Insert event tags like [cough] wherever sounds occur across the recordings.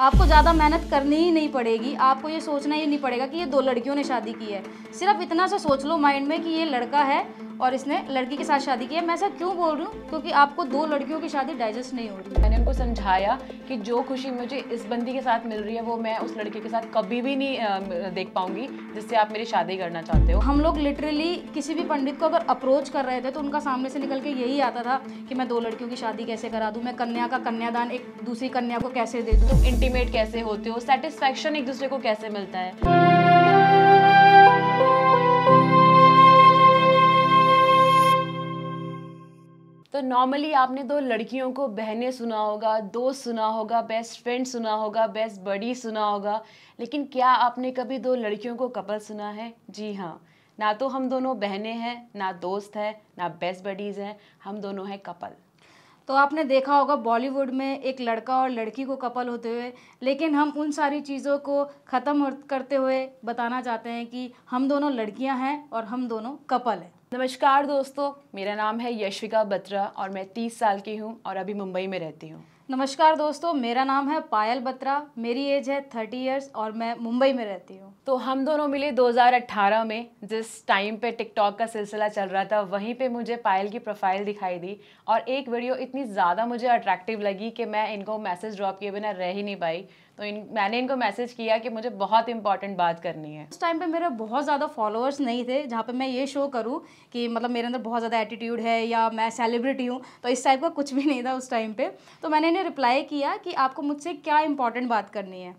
आपको ज़्यादा मेहनत करनी ही नहीं पड़ेगी आपको ये सोचना ही नहीं पड़ेगा कि ये दो लड़कियों ने शादी की है सिर्फ इतना सा सोच लो माइंड में कि ये लड़का है और इसने लड़की के साथ शादी की है मैं ऐसा क्यों बोल रही हूँ क्योंकि आपको दो लड़कियों की शादी डाइजेस्ट नहीं हो रही मैंने उनको समझाया कि जो खुशी मुझे इस बंदी के साथ मिल रही है वो मैं उस लड़के के साथ कभी भी नहीं देख पाऊंगी जिससे आप मेरी शादी करना चाहते हो हम लोग लिटरली किसी भी पंडित को अगर अप्रोच कर रहे थे तो उनका सामने से निकल के यही आता था कि मैं दो लड़कियों की शादी कैसे करा दूँ मैं कन्या का कन्यादान एक दूसरी कन्या को कैसे दे दूँ तो इंटीमेट कैसे होते हो सेटिस्फेक्शन एक दूसरे को कैसे मिलता है तो नॉर्मली आपने दो लड़कियों को बहनें सुना होगा दोस्त सुना होगा बेस्ट फ्रेंड सुना होगा बेस्ट बडी सुना होगा लेकिन क्या आपने कभी दो लड़कियों को कपल सुना है जी हाँ ना तो हम दोनों बहनें हैं ना दोस्त हैं ना बेस्ट बडीज़ हैं हम दोनों हैं कपल तो आपने देखा होगा बॉलीवुड में एक लड़का और लड़की को कपल होते हुए लेकिन हम उन सारी चीज़ों को ख़त्म करते हुए बताना चाहते हैं कि हम दोनों लड़कियां हैं और हम दोनों कपल हैं नमस्कार दोस्तों मेरा नाम है यशविका बत्रा और मैं 30 साल की हूँ और अभी मुंबई में रहती हूँ नमस्कार दोस्तों मेरा नाम है पायल बत्रा मेरी एज है थर्टी इयर्स और मैं मुंबई में रहती हूँ तो हम दोनों मिले 2018 में जिस टाइम पे टिकटॉक का सिलसिला चल रहा था वहीं पे मुझे पायल की प्रोफाइल दिखाई दी और एक वीडियो इतनी ज़्यादा मुझे अट्रैक्टिव लगी कि मैं इनको मैसेज ड्रॉप किए बिना रह ही नहीं पाई तो इन मैंने इनको मैसेज किया कि मुझे बहुत इंपॉर्टेंट बात करनी है उस टाइम पे मेरे बहुत ज़्यादा फॉलोअर्स नहीं थे जहाँ पे मैं ये शो करूँ कि मतलब मेरे अंदर बहुत ज़्यादा एटीट्यूड है या मैं सेलिब्रिटी हूँ तो इस टाइप का कुछ भी नहीं था उस टाइम पर तो मैंने इन्हें रिप्लाई किया कि आपको मुझसे क्या इंपॉर्टेंट बात करनी है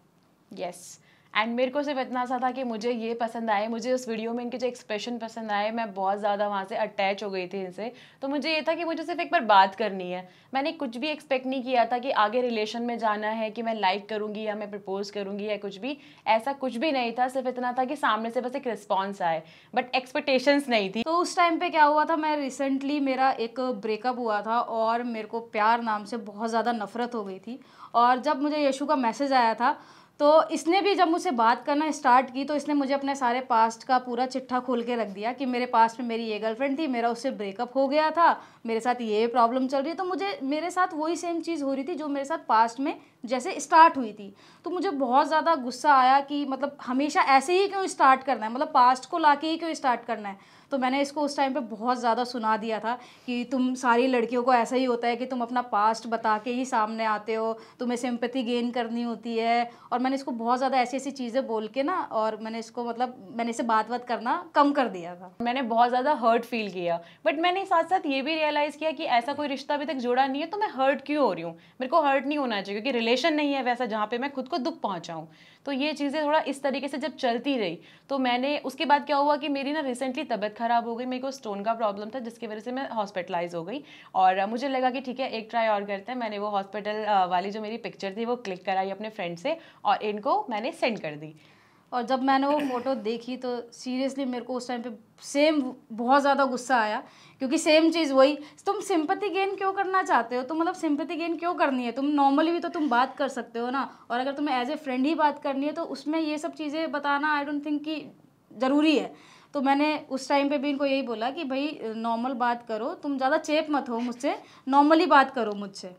यस yes. एंड मेरे को सिर्फ इतना सा था कि मुझे ये पसंद आए मुझे उस वीडियो में इनके जो एक्सप्रेशन पसंद आए मैं बहुत ज़्यादा वहाँ से अटैच हो गई थी इनसे तो मुझे ये था कि मुझे सिर्फ एक बार बात करनी है मैंने कुछ भी एक्सपेक्ट नहीं किया था कि आगे रिलेशन में जाना है कि मैं लाइक करूँगी या मैं प्रपोज करूँगी या कुछ भी ऐसा कुछ भी नहीं था सिर्फ इतना था कि सामने से बस एक रिस्पॉन्स आए बट एक्सपेक्टेशंस नहीं थी तो उस टाइम पर क्या हुआ था मैं रिसेंटली मेरा एक ब्रेकअप हुआ था और मेरे को प्यार नाम से बहुत ज़्यादा नफरत हो गई थी और जब मुझे यशु का मैसेज आया था तो इसने भी जब मुझसे बात करना स्टार्ट की तो इसने मुझे अपने सारे पास्ट का पूरा चिट्ठा खोल के रख दिया कि मेरे पास्ट में मेरी ये गर्लफ्रेंड थी मेरा उससे ब्रेकअप हो गया था मेरे साथ ये प्रॉब्लम चल रही है तो मुझे मेरे साथ वही सेम चीज़ हो रही थी जो मेरे साथ पास्ट में जैसे स्टार्ट हुई थी तो मुझे बहुत ज़्यादा गुस्सा आया कि मतलब हमेशा ऐसे ही क्यों स्टार्ट करना है मतलब पास्ट को ला के ही क्यों स्टार्ट करना है तो मैंने इसको उस टाइम पे बहुत ज़्यादा सुना दिया था कि तुम सारी लड़कियों को ऐसा ही होता है कि तुम अपना पास्ट बता के ही सामने आते हो तुम्हें सिम्पति गेन करनी होती है और मैंने इसको बहुत ज़्यादा ऐसी ऐसी चीज़ें बोल के ना और मैंने इसको मतलब मैंने इसे बात बात करना कम कर दिया था मैंने बहुत ज़्यादा हर्ट फील किया बट मैंने साथ साथ ये भी रियल रियलाइज़ किया कि ऐसा कोई रिश्ता अभी तक जुड़ा नहीं है तो मैं हर्ट क्यों हो रही हूँ मेरे को हर्ट नहीं होना चाहिए क्योंकि रिलेशन नहीं है वैसा जहाँ पे मैं खुद को दुख पहुँचाऊँ तो ये चीज़ें थोड़ा इस तरीके से जब चलती रही तो मैंने उसके बाद क्या हुआ कि मेरी ना रिसेंटली तबियत ख़राब हो गई मेरे को स्टोन का प्रॉब्लम था जिसकी वजह से मैं हॉस्पिटलाइज हो गई और मुझे लगा कि ठीक है एक ट्राई और करते हैं मैंने वो हॉस्पिटल वाली जो मेरी पिक्चर थी वो क्लिक कराई अपने फ्रेंड से और इनको मैंने सेंड कर दी और जब मैंने वो फ़ोटो देखी तो सीरियसली मेरे को उस टाइम पे सेम बहुत ज़्यादा गुस्सा आया क्योंकि सेम चीज़ वही तुम सिंपति गेन क्यों करना चाहते हो तो मतलब सिंपति गेन क्यों करनी है तुम नॉर्मली भी तो तुम बात कर सकते हो ना और अगर तुम्हें एज ए फ्रेंड ही बात करनी है तो उसमें ये सब चीज़ें बताना आई डोंट थिंक कि ज़रूरी है तो मैंने उस टाइम पे भी इनको यही बोला कि भाई नॉर्मल बात करो तुम ज़्यादा चेप मत हो मुझसे नॉर्मली बात करो मुझसे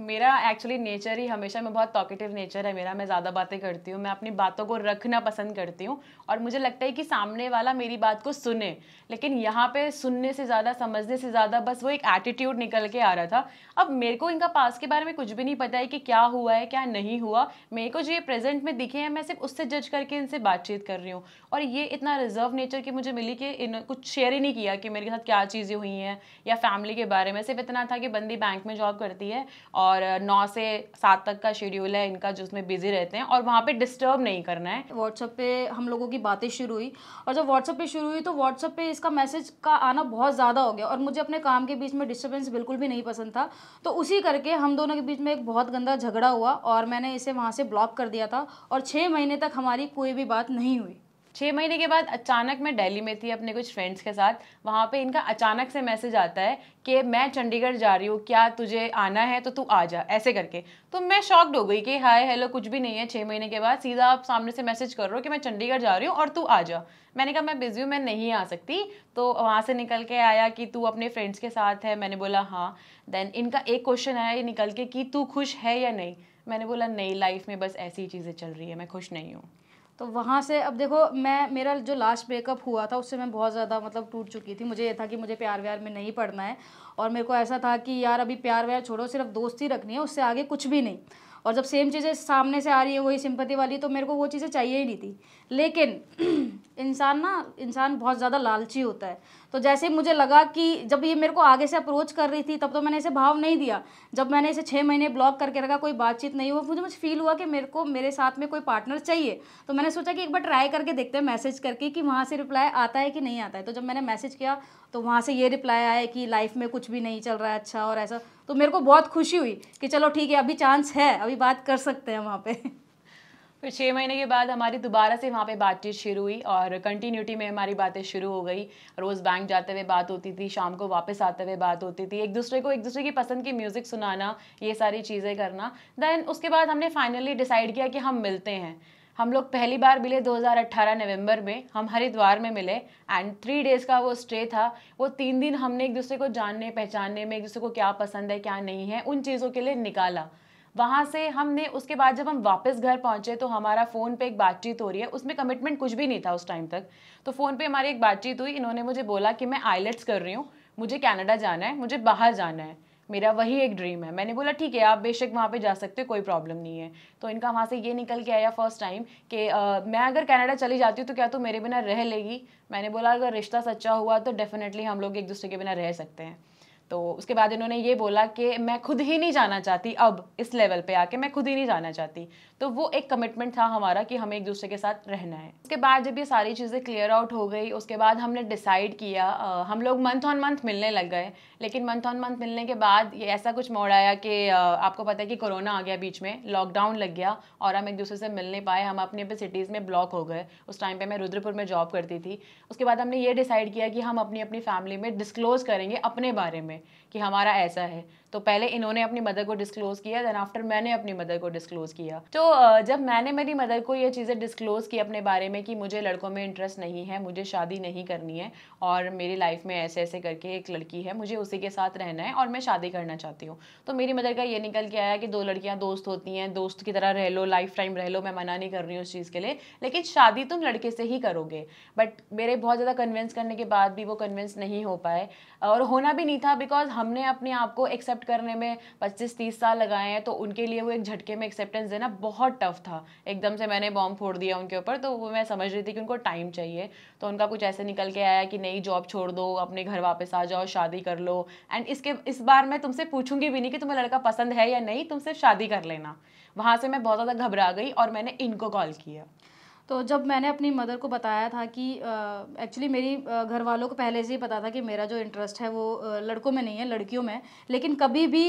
मेरा एक्चुअली नेचर ही हमेशा मैं बहुत टॉकेटिव नेचर है मेरा मैं ज़्यादा बातें करती हूँ मैं अपनी बातों को रखना पसंद करती हूँ और मुझे लगता है कि सामने वाला मेरी बात को सुने लेकिन यहाँ पे सुनने से ज़्यादा समझने से ज़्यादा बस वो एक एटीट्यूड निकल के आ रहा था अब मेरे को इनका पास के बारे में कुछ भी नहीं पता है कि क्या हुआ है क्या नहीं हुआ मेरे को जो ये प्रेजेंट में दिखे हैं मैं सिर्फ उससे जज करके इनसे बातचीत कर रही हूँ और ये इतना रिजर्व नेचर की मुझे मिली कि इन कुछ शेयर ही नहीं किया कि मेरे साथ क्या चीज़ें हुई हैं या फैमिली के बारे में सिर्फ इतना था कि बंदी बैंक में जॉब करती है और और नौ से सात तक का शेड्यूल है इनका जिसमें बिजी रहते हैं और वहाँ पे डिस्टर्ब नहीं करना है व्हाट्सअप पे हम लोगों की बातें शुरू हुई और जब व्हाट्सअप पे शुरू हुई तो व्हाट्सअप पे इसका मैसेज का आना बहुत ज़्यादा हो गया और मुझे अपने काम के बीच में डिस्टर्बेंस बिल्कुल भी नहीं पसंद था तो उसी करके हम दोनों के बीच में एक बहुत गंदा झगड़ा हुआ और मैंने इसे वहाँ से ब्लॉक कर दिया था और छः महीने तक हमारी कोई भी बात नहीं हुई छः महीने के बाद अचानक मैं दिल्ली में थी अपने कुछ फ्रेंड्स के साथ वहाँ पे इनका अचानक से मैसेज आता है कि मैं चंडीगढ़ जा रही हूँ क्या तुझे आना है तो तू आ जा ऐसे करके तो मैं शॉक्ड हो गई कि हाय हेलो कुछ भी नहीं है छः महीने के बाद सीधा आप सामने से मैसेज कर रहे हो कि मैं चंडीगढ़ जा रही हूँ और तू आ जा मैंने कहा मैं बिज़ी हूँ मैं नहीं आ सकती तो वहाँ से निकल के आया कि तू अपने फ्रेंड्स के साथ है मैंने बोला हाँ देन इनका एक क्वेश्चन आया निकल के कि तू खुश है या नहीं मैंने बोला नहीं लाइफ में बस ऐसी ही चीज़ें चल रही है मैं खुश नहीं हूँ तो वहाँ से अब देखो मैं मेरा जो लास्ट ब्रेकअप हुआ था उससे मैं बहुत ज़्यादा मतलब टूट चुकी थी मुझे ये था कि मुझे प्यार व्यार में नहीं पढ़ना है और मेरे को ऐसा था कि यार अभी प्यार व्यार छोड़ो सिर्फ दोस्ती रखनी है उससे आगे कुछ भी नहीं और जब सेम चीज़ें सामने से आ रही है वही सिंपति वाली तो मेरे को वो चीज़ें चाहिए ही नहीं थी लेकिन [clears throat] इंसान ना इंसान बहुत ज़्यादा लालची होता है तो जैसे मुझे लगा कि जब ये मेरे को आगे से अप्रोच कर रही थी तब तो मैंने इसे भाव नहीं दिया जब मैंने इसे छः महीने ब्लॉक करके रखा कोई बातचीत नहीं हुआ मुझे मुझे फील हुआ कि मेरे को मेरे साथ में कोई पार्टनर चाहिए तो मैंने सोचा कि एक बार ट्राई करके देखते हैं मैसेज करके कि वहाँ से रिप्लाई आता है कि नहीं आता है तो जब मैंने मैसेज किया तो वहाँ से ये रिप्लाई आया कि लाइफ में कुछ भी नहीं चल रहा है अच्छा और ऐसा तो मेरे को बहुत खुशी हुई कि चलो ठीक है अभी चांस है अभी बात कर सकते हैं वहाँ पे फिर छः महीने के बाद हमारी दोबारा से वहाँ पे बातचीत शुरू हुई और कंटिन्यूटी में हमारी बातें शुरू हो गई रोज़ बैंक जाते हुए बात होती थी शाम को वापस आते हुए बात होती थी एक दूसरे को एक दूसरे की पसंद की म्यूज़िक सुनाना ये सारी चीज़ें करना देन उसके बाद हमने फाइनली डिसाइड किया कि हम मिलते हैं हम लोग पहली बार मिले 2018 नवंबर में हम हरिद्वार में मिले एंड थ्री डेज़ का वो स्टे था वो तीन दिन हमने एक दूसरे को जानने पहचानने में एक दूसरे को क्या पसंद है क्या नहीं है उन चीज़ों के लिए निकाला वहाँ से हमने उसके बाद जब हम वापस घर पहुँचे तो हमारा फ़ोन पे एक बातचीत हो रही है उसमें कमिटमेंट कुछ भी नहीं था उस टाइम तक तो फ़ोन पे हमारी एक बातचीत हुई इन्होंने मुझे बोला कि मैं आईलेट्स कर रही हूँ मुझे कनाडा जाना है मुझे बाहर जाना है मेरा वही एक ड्रीम है मैंने बोला ठीक है आप बेशक वहाँ पे जा सकते हो कोई प्रॉब्लम नहीं है तो इनका वहाँ से ये निकल के आया फर्स्ट टाइम कि मैं अगर कनाडा चली जाती हूँ तो क्या तू तो मेरे बिना रह लेगी मैंने बोला अगर रिश्ता सच्चा हुआ तो डेफिनेटली हम लोग एक दूसरे के बिना रह सकते हैं तो उसके बाद इन्होंने ये बोला कि मैं खुद ही नहीं जाना चाहती अब इस लेवल पे आके मैं खुद ही नहीं जाना चाहती तो वो एक कमिटमेंट था हमारा कि हमें एक दूसरे के साथ रहना है उसके बाद जब ये सारी चीज़ें क्लियर आउट हो गई उसके बाद हमने डिसाइड किया आ, हम लोग मंथ ऑन मंथ मिलने लग गए लेकिन मंथ ऑन मंथ मिलने के बाद ये ऐसा कुछ मोड़ आया कि आपको पता है कि कोरोना आ गया बीच में लॉकडाउन लग गया और हम एक दूसरे से मिल नहीं पाए हम अपने अपने सिटीज़ में ब्लॉक हो गए उस टाइम पर मैं रुद्रपुर में जॉब करती थी उसके बाद हमने ये डिसाइड किया कि हम अपनी अपनी फैमिली में डिस्क्लोज़ करेंगे अपने बारे में में कि हमारा ऐसा है तो पहले इन्होंने अपनी मदर को डिस्क्लोज़ किया देन आफ्टर मैंने अपनी मदर को डिस्क्लोज़ किया तो जब मैंने मेरी मदर को ये चीज़ें डिस्क्लोज़ की अपने बारे में कि मुझे लड़कों में इंटरेस्ट नहीं है मुझे शादी नहीं करनी है और मेरी लाइफ में ऐसे ऐसे करके एक लड़की है मुझे उसी के साथ रहना है और मैं शादी करना चाहती हूँ तो मेरी मदर का ये निकल के आया कि दो लड़कियाँ दोस्त होती हैं दोस्त की तरह रह लो लाइफ टाइम रह लो मैं मना नहीं कर रही हूँ उस चीज़ के लिए लेकिन शादी तुम लड़के से ही करोगे बट मेरे बहुत ज़्यादा कन्विंस करने के बाद भी वो कन्विंस नहीं हो पाए और होना भी नहीं था बिकॉज हमने अपने आप को एक्सेप्ट करने में पच्चीस तीस साल लगाए हैं तो उनके लिए वो एक झटके में एक्सेप्टेंस देना बहुत टफ था एकदम से मैंने बॉम्ब फोड़ दिया उनके ऊपर तो वो मैं समझ रही थी कि उनको टाइम चाहिए तो उनका कुछ ऐसे निकल के आया कि नई जॉब छोड़ दो अपने घर वापस आ जाओ शादी कर लो एंड इसके इस बार मैं तुमसे पूछूंगी भी नहीं कि तुम्हें लड़का पसंद है या नहीं तुम सिर्फ शादी कर लेना वहाँ से मैं बहुत ज़्यादा घबरा गई और मैंने इनको कॉल किया तो जब मैंने अपनी मदर को बताया था कि एक्चुअली मेरी घर वालों को पहले से ही पता था कि मेरा जो इंटरेस्ट है वो लड़कों में नहीं है लड़कियों में लेकिन कभी भी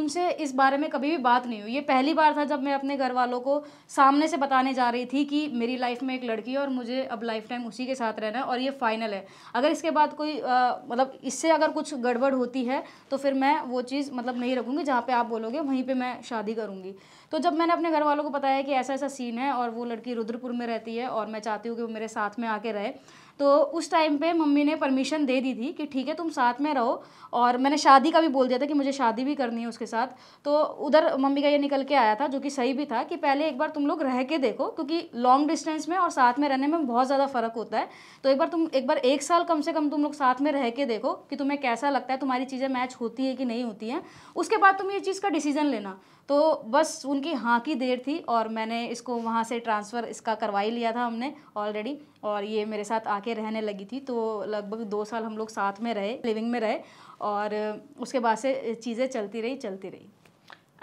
उनसे इस बारे में कभी भी बात नहीं हुई ये पहली बार था जब मैं अपने घर वालों को सामने से बताने जा रही थी कि मेरी लाइफ में एक लड़की है और मुझे अब लाइफ टाइम उसी के साथ रहना है और ये फाइनल है अगर इसके बाद कोई मतलब इससे अगर कुछ गड़बड़ होती है तो फिर मैं वो चीज़ मतलब नहीं रखूँगी जहाँ पर आप बोलोगे वहीं पर मैं शादी करूँगी तो जब मैंने अपने घर वालों को बताया कि ऐसा ऐसा सीन है और वो लड़की रुद्रपुर में रहती है और मैं चाहती हूँ कि वो मेरे साथ में आके रहे तो उस टाइम पे मम्मी ने परमिशन दे दी थी कि ठीक है तुम साथ में रहो और मैंने शादी का भी बोल दिया था कि मुझे शादी भी करनी है उसके साथ तो उधर मम्मी का ये निकल के आया था जो कि सही भी था कि पहले एक बार तुम लोग रह के देखो क्योंकि लॉन्ग डिस्टेंस में और साथ में रहने में बहुत ज़्यादा फ़र्क होता है तो एक बार तुम एक बार एक साल कम से कम तुम लोग साथ में रह के देखो कि तुम्हें कैसा लगता है तुम्हारी चीज़ें मैच होती है कि नहीं होती हैं उसके बाद तुम ये चीज़ का डिसीज़न लेना तो बस उनकी हाँ की देर थी और मैंने इसको वहाँ से ट्रांसफ़र इसका करवा ही लिया था हमने ऑलरेडी और ये मेरे साथ आके रहने लगी थी तो लगभग दो साल हम लोग साथ में रहे लिविंग में रहे और उसके बाद से चीज़ें चलती रही चलती रही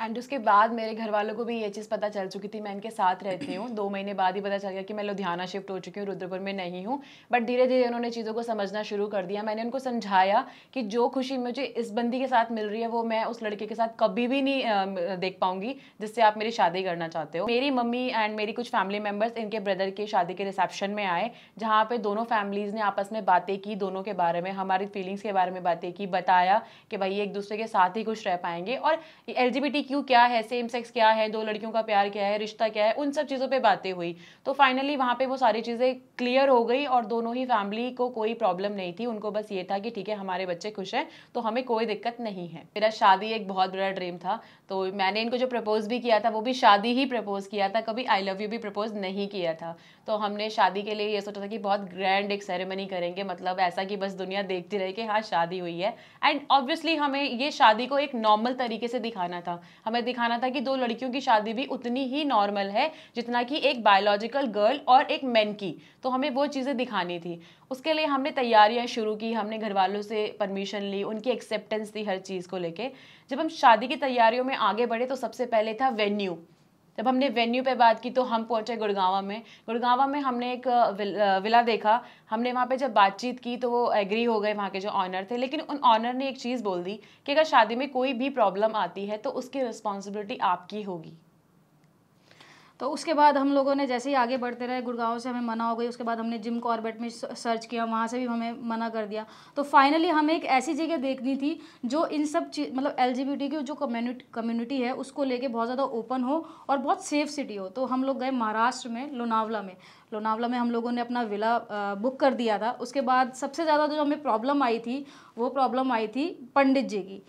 एंड उसके बाद मेरे घर वालों को भी ये चीज़ पता चल चुकी थी मैं इनके साथ रहती हूँ दो महीने बाद ही पता चल गया कि मैं लुधियाना शिफ्ट हो चुकी हूँ रुद्रपुर में नहीं हूँ बट धीरे धीरे उन्होंने चीज़ों को समझना शुरू कर दिया मैंने उनको समझाया कि जो खुशी मुझे इस बंदी के साथ मिल रही है वो मैं उस लड़के के साथ कभी भी नहीं देख पाऊंगी जिससे आप मेरी शादी करना चाहते हो मेरी मम्मी एंड मेरी कुछ फैमिली मेम्बर्स इनके ब्रदर के शादी के रिसेप्शन में आए जहाँ पर दोनों फैमिलीज़ ने आपस में बातें की दोनों के बारे में हमारी फीलिंग्स के बारे में बातें की बताया कि भाई एक दूसरे के साथ ही खुश रह पाएंगे और एल क्यू क्या है सेम सेक्स क्या है दो लड़कियों का प्यार क्या है रिश्ता क्या है उन सब चीज़ों पर बातें हुई तो फाइनली वहाँ पे वो सारी चीज़ें क्लियर हो गई और दोनों ही फैमिली को कोई प्रॉब्लम नहीं थी उनको बस ये था कि ठीक है हमारे बच्चे खुश हैं तो हमें कोई दिक्कत नहीं है मेरा शादी एक बहुत बड़ा ड्रीम था तो मैंने इनको जो प्रपोज़ भी किया था वो भी शादी ही प्रपोज़ किया था कभी आई लव यू भी प्रपोज़ नहीं किया था तो हमने शादी के लिए ये सोचा था कि बहुत ग्रैंड एक सेरेमनी करेंगे मतलब ऐसा कि बस दुनिया देखती रहे कि हाँ शादी हुई है एंड ऑब्वियसली हमें ये शादी को एक नॉर्मल तरीके से दिखाना था हमें दिखाना था कि दो लड़कियों की शादी भी उतनी ही नॉर्मल है जितना कि एक बायोलॉजिकल गर्ल और एक मैन की तो हमें वो चीज़ें दिखानी थी उसके लिए हमने तैयारियां शुरू की हमने घर वालों से परमिशन ली उनकी एक्सेप्टेंस दी हर चीज़ को लेके जब हम शादी की तैयारियों में आगे बढ़े तो सबसे पहले था वेन्यू जब हमने वेन्यू पे बात की तो हम पहुंचे गुड़गावा में गुड़गावा में हमने एक विला देखा हमने वहाँ पे जब बातचीत की तो वो एग्री हो गए वहाँ के जो ऑनर थे लेकिन उन ऑनर ने एक चीज़ बोल दी कि अगर शादी में कोई भी प्रॉब्लम आती है तो उसकी रिस्पॉन्सिबिलिटी आपकी होगी तो उसके बाद हम लोगों ने जैसे ही आगे बढ़ते रहे गुड़गांव से हमें मना हो गई उसके बाद हमने जिम कॉर्बेट में सर्च किया वहाँ से भी हमें मना कर दिया तो फाइनली हमें एक ऐसी जगह देखनी थी जो इन सब चीज मतलब एल की जो कम्युनिटी कम्युनिटी है उसको लेके बहुत ज़्यादा ओपन हो और बहुत सेफ सिटी हो तो हम लोग गए महाराष्ट्र में लोनावला में लोनावला में हम लोगों ने अपना विला बुक कर दिया था उसके बाद सबसे ज़्यादा जो हमें प्रॉब्लम आई थी वो प्रॉब्लम आई थी पंडित जी की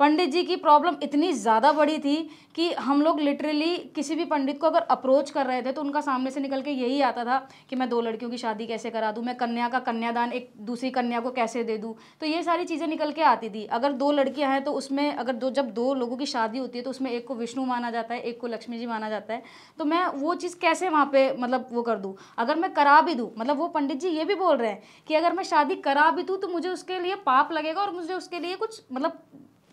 पंडित जी की प्रॉब्लम इतनी ज़्यादा बड़ी थी कि हम लोग लिटरली किसी भी पंडित को अगर अप्रोच कर रहे थे तो उनका सामने से निकल के यही आता था कि मैं दो लड़कियों की शादी कैसे करा दूँ मैं कन्या का कन्यादान एक दूसरी कन्या को कैसे दे दूँ तो ये सारी चीज़ें निकल के आती थी अगर दो लड़कियाँ हैं तो उसमें अगर दो जब दो लोगों की शादी होती है तो उसमें एक को विष्णु माना जाता है एक को लक्ष्मी जी माना जाता है तो मैं वो चीज़ कैसे वहाँ पर मतलब वो कर दूँ अगर मैं करा भी दूँ मतलब वो पंडित जी ये भी बोल रहे हैं कि अगर मैं शादी करा भी दूँ तो मुझे उसके लिए पाप लगेगा और मुझे उसके लिए कुछ मतलब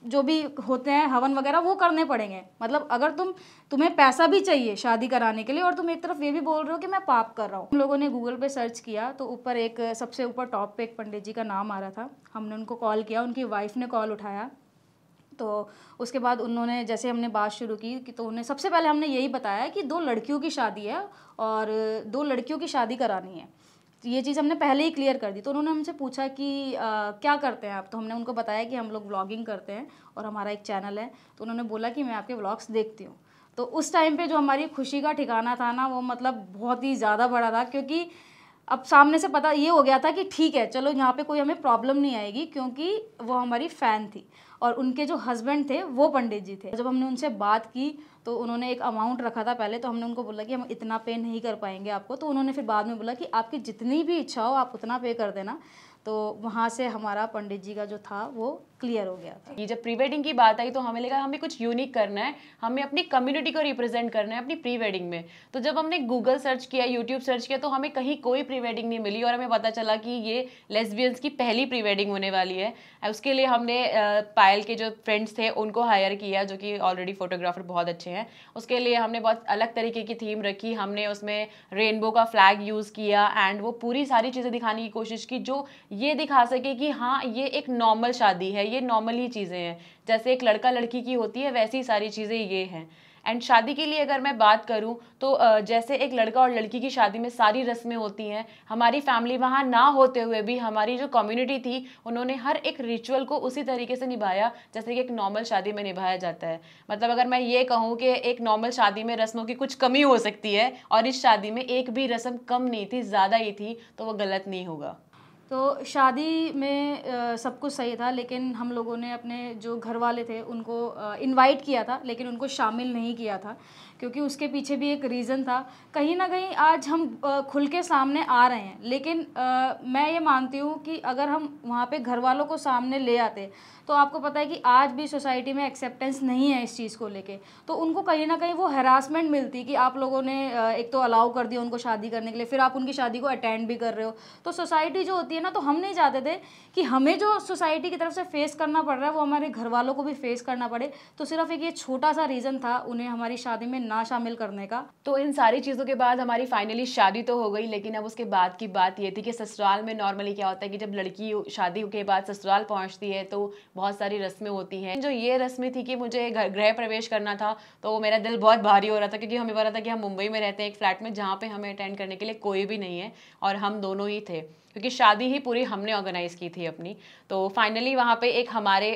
जो भी होते हैं हवन वगैरह वो करने पड़ेंगे मतलब अगर तुम तुम्हें पैसा भी चाहिए शादी कराने के लिए और तुम एक तरफ ये भी बोल रहे हो कि मैं पाप कर रहा हूँ हम लोगों ने गूगल पे सर्च किया तो ऊपर एक सबसे ऊपर टॉप पे एक पंडित जी का नाम आ रहा था हमने उनको कॉल किया उनकी वाइफ ने कॉल उठाया तो उसके बाद उन्होंने जैसे हमने बात शुरू की कि तो उन्हें सबसे पहले हमने यही बताया कि दो लड़कियों की शादी है और दो लड़कियों की शादी करानी है ये चीज़ हमने पहले ही क्लियर कर दी तो उन्होंने हमसे पूछा कि आ, क्या करते हैं आप तो हमने उनको बताया कि हम लोग ब्लॉगिंग करते हैं और हमारा एक चैनल है तो उन्होंने बोला कि मैं आपके ब्लॉग्स देखती हूँ तो उस टाइम पे जो हमारी खुशी का ठिकाना था ना वो मतलब बहुत ही ज़्यादा बड़ा था क्योंकि अब सामने से पता ये हो गया था कि ठीक है चलो यहाँ पर कोई हमें प्रॉब्लम नहीं आएगी क्योंकि वो हमारी फ़ैन थी और उनके जो हस्बैंड थे वो पंडित जी थे जब हमने उनसे बात की तो उन्होंने एक अमाउंट रखा था पहले तो हमने उनको बोला कि हम इतना पे नहीं कर पाएंगे आपको तो उन्होंने फिर बाद में बोला कि आपकी जितनी भी इच्छा हो आप उतना पे कर देना तो वहाँ से हमारा पंडित जी का जो था वो क्लियर हो गया था ये जब प्री वेडिंग की बात आई तो हमें लगा हमें कुछ यूनिक करना है हमें अपनी कम्युनिटी को रिप्रेजेंट करना है अपनी प्री वेडिंग में तो जब हमने गूगल सर्च किया यूट्यूब सर्च किया तो हमें कहीं कोई प्री वेडिंग नहीं मिली और हमें पता चला कि ये लेसबियंस की पहली प्री वेडिंग होने वाली है उसके लिए हमने पायल के जो फ्रेंड्स थे उनको हायर किया जो कि ऑलरेडी फोटोग्राफर बहुत अच्छे हैं उसके लिए हमने बहुत अलग तरीके की थीम रखी हमने उसमें रेनबो का फ्लैग यूज़ किया एंड वो पूरी सारी चीज़ें दिखाने की कोशिश की जो ये दिखा सके कि हाँ ये एक नॉर्मल शादी है ये ही चीज़ें हैं जैसे एक लड़का लड़की की होती है वैसी सारी चीज़ें ये हैं एंड शादी के लिए अगर मैं बात करूं तो जैसे एक लड़का और लड़की की शादी में सारी रस्में होती हैं हमारी फैमिली वहाँ ना होते हुए भी हमारी जो कम्युनिटी थी उन्होंने हर एक रिचुअल को उसी तरीके से निभाया जैसे कि एक नॉर्मल शादी में निभाया जाता है मतलब अगर मैं ये कहूँ कि एक नॉर्मल शादी में रस्मों की कुछ कमी हो सकती है और इस शादी में एक भी रस्म कम नहीं थी ज़्यादा ही थी तो वो गलत नहीं होगा तो शादी में आ, सब कुछ सही था लेकिन हम लोगों ने अपने जो घर वाले थे उनको इनवाइट किया था लेकिन उनको शामिल नहीं किया था क्योंकि उसके पीछे भी एक रीज़न था कहीं ना कहीं आज हम खुल के सामने आ रहे हैं लेकिन आ, मैं ये मानती हूँ कि अगर हम वहाँ पे घर वालों को सामने ले आते तो आपको पता है कि आज भी सोसाइटी में एक्सेप्टेंस नहीं है इस चीज़ को लेके तो उनको कहीं ना कहीं वो हरासमेंट मिलती कि आप लोगों ने एक तो अलाउ कर दिया उनको शादी करने के लिए फिर आप उनकी शादी को अटेंड भी कर रहे हो तो सोसाइटी जो होती है ना तो हम नहीं चाहते थे कि हमें जो सोसाइटी की तरफ से फेस करना पड़ रहा है वो हमारे घर वालों को भी फेस करना पड़े तो सिर्फ एक ये छोटा सा रीज़न था उन्हें हमारी शादी में ना शामिल करने का तो इन सारी चीज़ों के बाद हमारी फाइनली शादी तो हो गई लेकिन अब उसके बाद की बात ये थी कि ससुराल में नॉर्मली क्या होता है कि जब लड़की शादी के बाद ससुराल पहुंचती है तो बहुत सारी रस्में होती हैं जो ये रस्में थी कि मुझे गृह प्रवेश करना था तो मेरा दिल बहुत भारी हो रहा था क्योंकि हमें पता था कि हम मुंबई में रहते हैं एक फ्लैट में जहाँ पे हमें अटेंड करने के लिए कोई भी नहीं है और हम दोनों ही थे क्योंकि शादी ही पूरी हमने ऑर्गेनाइज़ की थी अपनी तो फाइनली वहाँ पे एक हमारे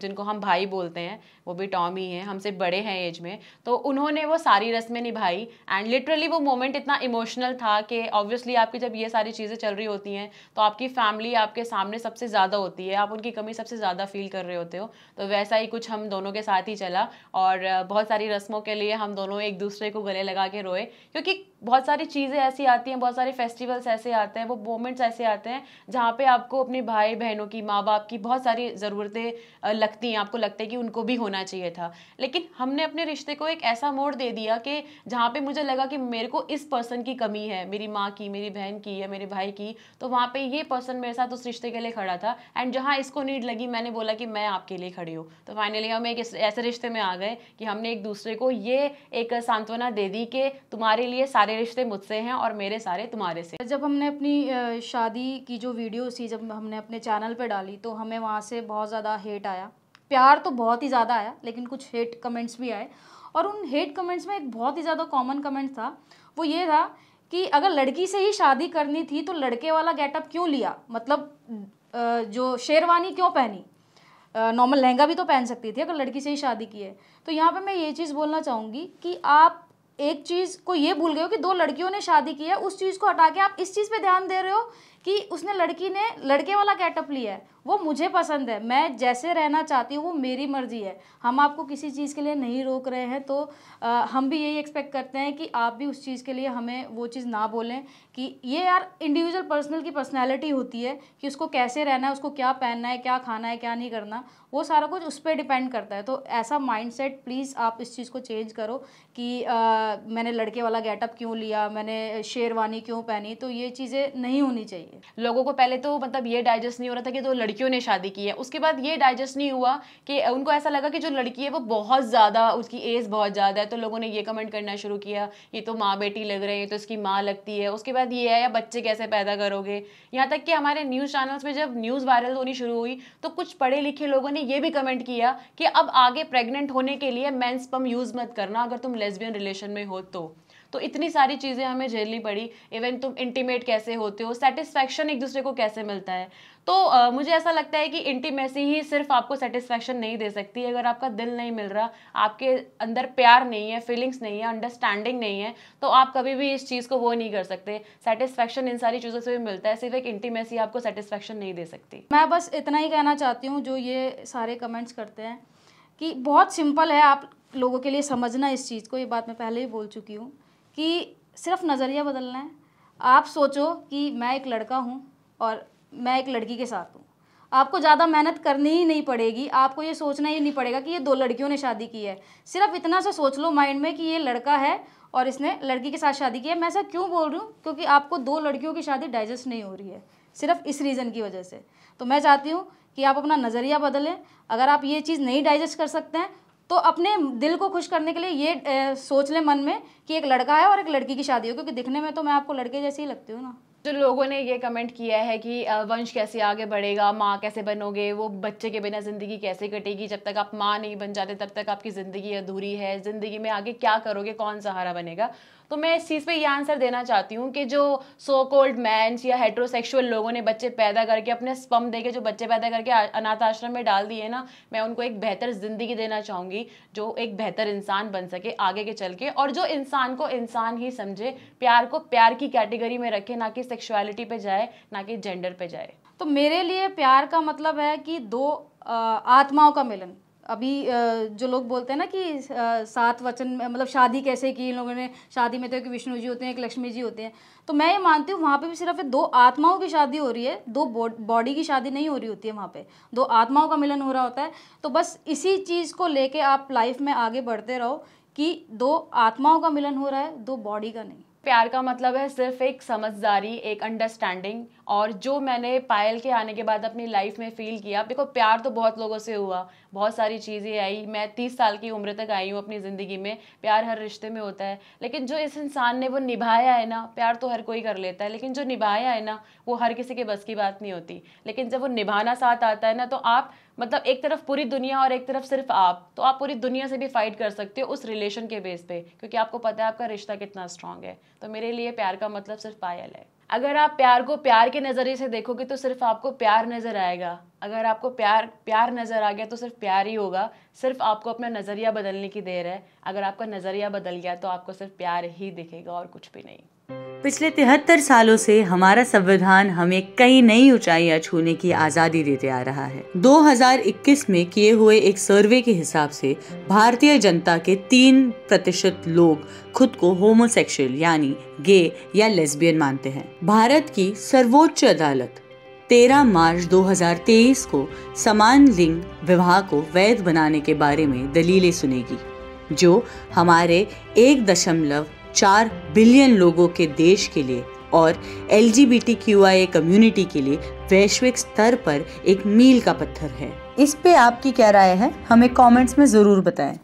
जिनको हम भाई बोलते हैं वो भी टॉम ही हैं हमसे बड़े हैं एज में तो उन्होंने वो सारी रस्में निभाई एंड लिटरली वो मोमेंट इतना इमोशनल था कि ऑब्वियसली आपकी जब ये सारी चीज़ें चल रही होती हैं तो आपकी फैमिली आपके सामने सबसे ज़्यादा होती है आप उनकी कमी सबसे ज़्यादा फील कर रहे होते हो तो वैसा ही कुछ हम दोनों के साथ ही चला और बहुत सारी रस्मों के लिए हम दोनों एक दूसरे को गले लगा के रोए क्योंकि बहुत सारी चीज़ें ऐसी आती हैं बहुत सारे फेस्टिवल्स ऐसे आते हैं वो मोमेंट्स ऐसे आते हैं जहाँ पे आपको अपने भाई बहनों की माँ बाप की बहुत सारी ज़रूरतें लगती हैं आपको लगता है कि उनको भी होना चाहिए था लेकिन हमने अपने रिश्ते को एक ऐसा मोड़ दे दिया कि जहाँ पे मुझे लगा कि मेरे को इस पर्सन की कमी है मेरी माँ की मेरी बहन की या मेरे भाई की तो वहाँ पर ये पर्सन मेरे साथ उस रिश्ते के लिए खड़ा था एंड जहाँ इसको नीड लगी मैंने बोला कि मैं आपके लिए खड़ी हूँ तो फाइनली हम एक ऐसे रिश्ते में आ गए कि हमने एक दूसरे को ये एक सांत्वना दे दी कि तुम्हारे लिए सारे सारे रिश्ते मुझसे हैं और मेरे सारे तुम्हारे से जब हमने अपनी शादी की जो वीडियो थी जब हमने अपने चैनल पर डाली तो हमें वहाँ से बहुत ज़्यादा हेट आया प्यार तो बहुत ही ज़्यादा आया लेकिन कुछ हेट कमेंट्स भी आए और उन हेट कमेंट्स में एक बहुत ही ज़्यादा कॉमन कमेंट था वो ये था कि अगर लड़की से ही शादी करनी थी तो लड़के वाला गेटअप क्यों लिया मतलब जो शेरवानी क्यों पहनी नॉर्मल लहंगा भी तो पहन सकती थी अगर लड़की से ही शादी की है तो यहाँ पे मैं ये चीज़ बोलना चाहूँगी कि आप एक चीज़ को ये भूल गए हो कि दो लड़कियों ने शादी की है उस चीज़ को हटा के आप इस चीज़ पे ध्यान दे रहे हो कि उसने लड़की ने लड़के वाला गेटअप लिया है वो मुझे पसंद है मैं जैसे रहना चाहती हूँ वो मेरी मर्जी है हम आपको किसी चीज़ के लिए नहीं रोक रहे हैं तो आ, हम भी यही एक्सपेक्ट करते हैं कि आप भी उस चीज़ के लिए हमें वो चीज़ ना बोलें कि ये यार इंडिविजुअल पर्सनल की पर्सनैलिटी होती है कि उसको कैसे रहना है उसको क्या पहनना है क्या खाना है क्या नहीं करना वो सारा कुछ उस पर डिपेंड करता है तो ऐसा माइंड प्लीज़ आप इस चीज़ को चेंज करो कि आ, मैंने लड़के वाला गेटअप क्यों लिया मैंने शेरवानी क्यों पहनी तो ये चीज़ें नहीं होनी चाहिए लोगों को पहले तो मतलब ये डाइजेस्ट नहीं हो रहा था कि दो लड़कियों ने शादी की है उसके बाद ये डाइजेस्ट नहीं हुआ कि उनको ऐसा लगा कि जो लड़की है वो बहुत ज़्यादा उसकी एज बहुत ज़्यादा है तो लोगों ने ये कमेंट करना शुरू किया ये तो माँ बेटी लग रही है तो इसकी माँ लगती है उसके बाद ये आया बच्चे कैसे पैदा करोगे यहाँ तक कि हमारे न्यूज़ चैनल्स पर जब न्यूज़ वायरल होनी शुरू हुई तो कुछ पढ़े लिखे लोगों ने ये भी कमेंट किया कि अब आगे प्रेगनेंट होने के लिए मैं स्पम यूज़ मत करना अगर तुम लेसबियन रिलेशन में हो तो तो इतनी सारी चीज़ें हमें झेलनी पड़ी इवन तुम इंटीमेट कैसे होते हो सेटिस्फैक्शन एक दूसरे को कैसे मिलता है तो आ, मुझे ऐसा लगता है कि इंटीमेसी ही सिर्फ आपको सेटिस्फैक्शन नहीं दे सकती अगर आपका दिल नहीं मिल रहा आपके अंदर प्यार नहीं है फीलिंग्स नहीं है अंडरस्टैंडिंग नहीं है तो आप कभी भी इस चीज़ को वो नहीं कर सकते सेटिस्फैक्शन इन सारी चीज़ों से भी मिलता है सिर्फ एक इंटीमेसी आपको सेटिस्फैक्शन नहीं दे सकती मैं बस इतना ही कहना चाहती हूँ जो ये सारे कमेंट्स करते हैं कि बहुत सिंपल है आप लोगों के लिए समझना इस चीज़ को ये बात मैं पहले ही बोल चुकी हूँ कि सिर्फ नज़रिया बदलना है आप सोचो कि मैं एक लड़का हूँ और मैं एक लड़की के साथ हूँ आपको ज़्यादा मेहनत करनी ही नहीं पड़ेगी आपको ये सोचना ही नहीं पड़ेगा कि ये दो लड़कियों ने शादी की है सिर्फ इतना सा सोच लो माइंड में कि ये लड़का है और इसने लड़की के साथ शादी की है मैं ऐसा क्यों बोल रही हूँ क्योंकि आपको दो लड़कियों की शादी डाइजेस्ट नहीं हो रही है सिर्फ इस रीज़न की वजह से तो मैं चाहती हूँ कि आप अपना नज़रिया बदलें अगर आप ये चीज़ नहीं डाइजेस्ट कर सकते हैं तो अपने दिल को खुश करने के लिए ये ए, सोच ले मन में कि एक लड़का है और एक लड़की की शादी हो क्योंकि दिखने में तो मैं आपको लड़के जैसे ही लगती हूँ ना जो लोगों ने ये कमेंट किया है कि वंश कैसे आगे बढ़ेगा माँ कैसे बनोगे वो बच्चे के बिना ज़िंदगी कैसे कटेगी जब तक आप माँ नहीं बन जाते तब तक आपकी ज़िंदगी अधूरी है ज़िंदगी में आगे क्या करोगे कौन सहारा बनेगा तो मैं इस चीज़ पे ये आंसर देना चाहती हूँ कि जो सो कोल्ड मैंस या हेट्रोसेक्सुअल लोगों ने बच्चे पैदा करके अपने स्पम दे के जो बच्चे पैदा करके अनाथ आश्रम में डाल दिए ना मैं उनको एक बेहतर ज़िंदगी देना चाहूँगी जो एक बेहतर इंसान बन सके आगे के चल के और जो इंसान को इंसान ही समझे प्यार को प्यार की कैटेगरी में रखे ना कि सेक्शुअलिटी पर जाए ना कि जेंडर पर जाए तो मेरे लिए प्यार का मतलब है कि दो आत्माओं का मिलन अभी जो लोग बोलते हैं ना कि सात वचन मतलब शादी कैसे की इन लोगों ने शादी में तो एक विष्णु जी होते हैं एक लक्ष्मी जी होते हैं तो मैं ये मानती हूँ वहाँ पे भी सिर्फ दो आत्माओं की शादी हो रही है दो बॉडी की शादी नहीं हो रही होती है वहाँ पे दो आत्माओं का मिलन हो रहा होता है तो बस इसी चीज़ को लेके आप लाइफ में आगे बढ़ते रहो कि दो आत्माओं का मिलन हो रहा है दो बॉडी का नहीं प्यार का मतलब है सिर्फ एक समझदारी एक अंडरस्टैंडिंग और जो मैंने पायल के आने के बाद अपनी लाइफ में फ़ील किया देखो प्यार तो बहुत लोगों से हुआ बहुत सारी चीज़ें आई मैं तीस साल की उम्र तक आई हूँ अपनी ज़िंदगी में प्यार हर रिश्ते में होता है लेकिन जो इस इंसान ने वो निभाया है ना प्यार तो हर कोई कर लेता है लेकिन जो निभाया है ना वो हर किसी के बस की बात नहीं होती लेकिन जब वो निभाना साथ आता है ना तो आप मतलब एक तरफ पूरी दुनिया और एक तरफ सिर्फ आप तो आप पूरी दुनिया से भी फाइट कर सकते हो उस रिलेशन के बेस पे क्योंकि आपको पता है आपका रिश्ता कितना स्ट्रांग है तो मेरे लिए प्यार का मतलब सिर्फ पायल है अगर आप प्यार को प्यार के नज़रिए से देखोगे तो सिर्फ आपको प्यार नज़र आएगा अगर आपको प्यार प्यार नज़र आ गया तो सिर्फ प्यार ही होगा सिर्फ आपको अपना नज़रिया बदलने की देर है अगर आपका नज़रिया बदल गया तो आपको सिर्फ प्यार ही दिखेगा और कुछ भी नहीं पिछले तिहत्तर सालों से हमारा संविधान हमें कई नई ऊंचाइयां छूने की आजादी देते आ रहा है 2021 में किए हुए एक सर्वे के हिसाब से भारतीय जनता के तीन प्रतिशत लोग खुद को होमोसेक्सुअल यानी गे या लेस्बियन मानते हैं भारत की सर्वोच्च अदालत 13 मार्च 2023 को समान लिंग विवाह को वैध बनाने के बारे में दलीलें सुनेगी जो हमारे एक दशमलव चार बिलियन लोगों के देश के लिए और एल कम्युनिटी के लिए वैश्विक स्तर पर एक मील का पत्थर है इस पे आपकी क्या राय है हमें कमेंट्स में ज़रूर बताएं